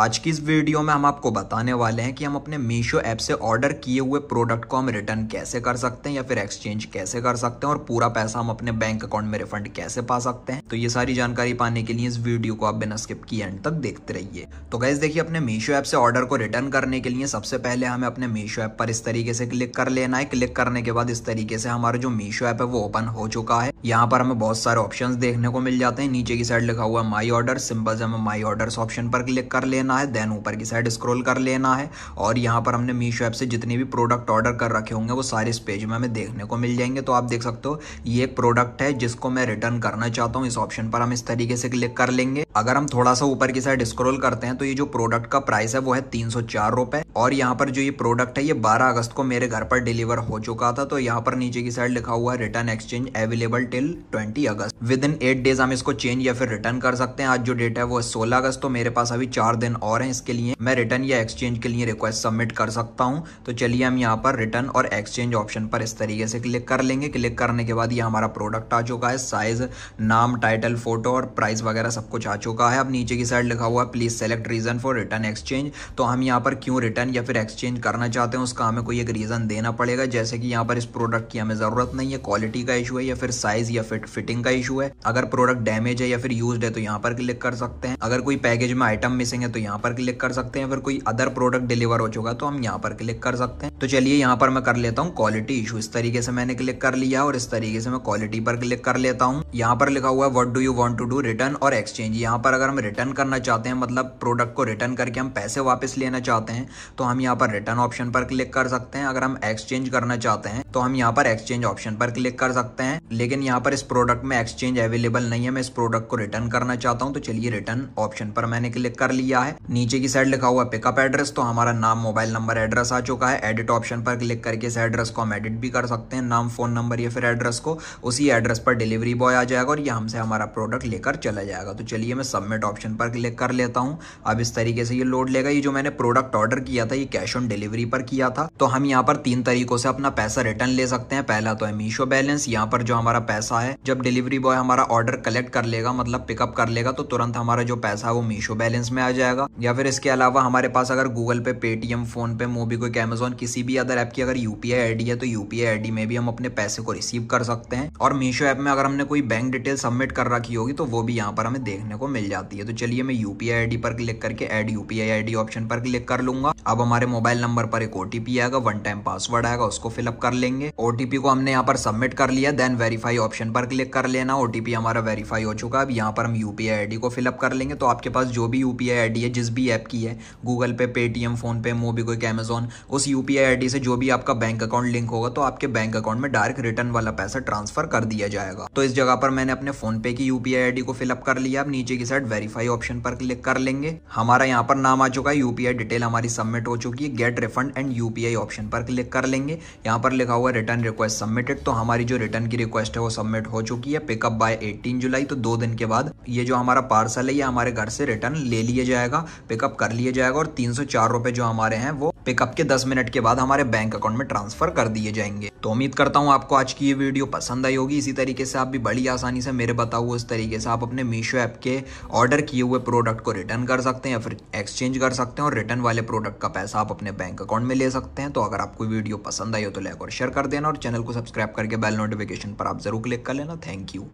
आज की इस वीडियो में हम आपको बताने वाले हैं कि हम अपने मीशो ऐप से ऑर्डर किए हुए प्रोडक्ट को हम रिटर्न कैसे कर सकते हैं या फिर एक्सचेंज कैसे कर सकते हैं और पूरा पैसा हम अपने बैंक अकाउंट में रिफंड कैसे पा सकते हैं तो ये सारी जानकारी पाने के लिए इस वीडियो को आप बिना स्किप किए एंड तक देखते रहिए तो गैस देखिए अपने मीशो ऐप से ऑर्डर को रिटर्न करने के लिए सबसे पहले हमें अपने मीशो ऐप पर इस तरीके से क्लिक कर लेना है क्लिक करने के बाद इस तरीके से हमारा जो मीशो ऐप है वो ओपन हो चुका है यहाँ पर हमें बहुत सारे ऑप्शंस देखने को मिल जाते हैं नीचे की साइड लिखा हुआ है माई ऑर्डर सिंपल से हमें माई ऑर्डर्स ऑप्शन पर क्लिक कर लेना है देन ऊपर की साइड स्क्रॉल कर लेना है और यहाँ पर हमने मीशो ऐप से जितने भी प्रोडक्ट ऑर्डर कर रखे होंगे वो सारे इस पेज में हमें देखने को मिल जाएंगे तो आप देख सकते हो ये एक प्रोडक्ट है जिसको मैं रिटर्न करना चाहता हूँ इस ऑप्शन पर हम इस तरीके से क्लिक कर लेंगे अगर हम थोड़ा सा ऊपर की साइड स्क्रोल करते हैं तो ये जो प्रोडक्ट का प्राइस है वो है तीन रुपए और यहाँ पर जो ये प्रोडक्ट है ये बारह अगस्त को मेरे घर पर डिलीवर हो चुका था तो यहाँ पर नीचे की साइड लिखा हुआ है return exchange available till 20 August within eight days हम इसको चेंज या फिर रिटर्न कर सकते हैं आज जो डेट है वो सोलह अगस्त तो मेरे पास अभी चार दिन और हैं इसके लिए मैं रिटर्न या एक्सचेंज के लिए रिक्वेस्ट सबमिट कर सकता हूँ तो चलिए हम यहाँ पर रिटर्न और एक्सचेंज ऑप्शन पर इस तरीके से क्लिक कर लेंगे क्लिक करने के बाद ये हमारा प्रोडक्ट आ चुका है साइज नाम टाइटल फोटो और प्राइस वगैरह सब कुछ आ चुका है अब नीचे की साइड लिखा हुआ है please select reason for return exchange तो हम यहाँ पर क्यों रिटर्न या फिर एक्सचेंज करना चाहते हैं उसका हमें कोई एक रीजन देना पड़ेगा जैसे कि यहाँ पर इस प्रोडक्ट की हमें जरूरत नहीं है क्वालिटी का इशू है या फिर साइज साइज या फिट फिटिंग का इशू है अगर प्रोडक्ट डैमेज है या फिर यूज है तो यहाँ पर क्लिक कर सकते हैं अगर कोई पैकेज में आइटम मिसिंग है तो यहाँ पर क्लिक कर सकते हैं फिर कोई अदर प्रोडक्ट डिलीवर हो चुका तो हम यहाँ पर क्लिक कर सकते हैं तो चलिए यहाँ पर मैं कर लेता हूँ क्वालिटी इशू इस तरीके से मैंने क्लिक कर लिया और इस तरीके से मैं क्वालिटी पर क्लिक कर लेता हूँ यहाँ पर लिखा हुआ है what do you want to do return और एक्सचेंज यहाँ पर अगर हम रिटर्न करना चाहते हैं मतलब प्रोडक्ट को रिटर्न करके हम पैसे वापस लेना चाहते हैं तो हम यहाँ पर रिटर्न ऑप्शन पर क्लिक कर सकते हैं अगर हम एक्सचेंज करना चाहते हैं तो हम यहाँ पर एक्सचेंज ऑप्शन पर क्लिक कर सकते हैं लेकिन यहाँ पर इस प्रोडक्ट में एक्सचेंज अवेलेबल नहीं है मैं इस प्रोडक्ट को रिटर्न करना चाहता हूँ तो चलिए रिटर्न ऑप्शन पर मैंने क्लिक कर लिया है नीचे की साइड लिखा हुआ पिकअप एड्रेस तो हमारा नाम मोबाइल नंबर एड्रेस आ चुका है एडिट ऑप्शन पर क्लिक करके इस एड्रेस को हम एडिट भी कर सकते हैं नाम फ़ोन नंबर या फिर एड्रेस को उसी एड्रेस पर डिलीवरी बॉय आ जाएगा और ये हमसे हमारा प्रोडक्ट लेकर चला जाएगा तो चलिए मैं सबमिट ऑप्शन पर क्लिक कर लेता हूँ अब इस तरीके से ये लोड लेगा ये जो मैंने प्रोडक्ट ऑर्डर किया था ये कैश ऑन डिलीवरी पर किया था तो हम यहाँ पर तीन तरीकों से अपना पैसा रिटर्न ले सकते हैं पहला तो है मीशो बैलेंस यहाँ पर जो हमारा पैसा है जब डिलीवरी बॉय हमारा ऑर्डर कलेक्ट कर लेगा मतलब पिकअप कर लेगा तो तुरंत हमारा जो पैसा है वो मीशो बैलेंस में आ जाएगा या फिर इसके अलावा हमारे पास अगर गूगल पे पेटीएम फोन पे मोबी मोबीक्विक अमेजोन किसी किसी भी अदर ऐप की अगर यूपीआई आईडी है तो यूपीआई आईडी में भी हम अपने पैसे को रिसीव कर सकते हैं और मीशो ऐप में अगर हमने कोई बैंक डिटेल सबमिट कर रखी होगी तो वो भी यहाँ पर हमें देखने को मिल जाती है तो चलिए मैं यूपीआई आईडी पर क्लिक करके एड यूपीआई आईडी ऑप्शन पर क्लिक कर लूंगा अब हमारे मोबाइल नंबर पर एक ओटीपी आएगा वन टाइम पासवर्ड आएगा उसको फिलअप कर लेंगे ओटीपी को हमने यहाँ पर सबमिट कर लिया देन वेरीफाई ऑप्शन पर क्लिक कर लेना ओटीपी हमारा वेरीफाई हो चुका है अब यहाँ पर हम यूपीआई आईडी को फिलअप कर लेंगे तो आपके पास जो भी यूपीआई आईडी है जिस भी ऐप की है गूगल पे पेटीएम फोन पे मोबी कोई अमेजोन उस यूपीआई आईडी से जो भी आपका बैंक अकाउंट लिंक होगा तो आपके बैंक अकाउंट में डायरेक्ट रिटर्न वाला पैसा ट्रांसफर कर दिया जाएगा तो इस जगह पर मैंने अपने फोन पे की यूपीआई आईडी को फिलअप कर लिया अब नीचे की साइड वेरीफाई ऑप्शन पर क्लिक कर लेंगे हमारा यहाँ पर नाम आ चुका है यूपीआई डिटेल हमारी सबमिट हो चुकी है get refund and UPI option पर क्लिक कर लेंगे यहाँ पर लिखा हुआ रिटर्न रिक्वेस्ट सबमिटेड तो हमारी जो रिटर्न की रिक्वेस्ट है वो सबमिट हो चुकी है पिकअप बाय एटीन जुलाई तो दो दिन के बाद ये जो हमारा पार्सल है ये हमारे घर से रिटर्न ले लिया जाएगा पिकअप कर लिया जाएगा और तीन सौ जो हमारे हैं वो पिकअप के 10 मिनट के बाद हमारे बैंक अकाउंट में ट्रांसफर कर दिए जाएंगे तो उम्मीद करता हूँ आपको आज की ये वीडियो पसंद आई होगी इसी तरीके से आप भी बड़ी आसानी से मेरे बताओ इस तरीके से आप अपने मीशो ऐप के ऑर्डर किए हुए प्रोडक्ट को रिटर्न कर सकते हैं या फिर एक्सचेंज कर सकते हैं और रिटर्न वाले प्रोडक्ट का पैसा आप अपने बैंक अकाउंट में ले सकते हैं तो अगर आपको वीडियो पसंद आई हो तो लाइक और शेयर कर देना और चैनल को सब्सक्राइब करके बेल नोटिफिकेशन पर आप जरूर क्लिक कर लेना थैंक यू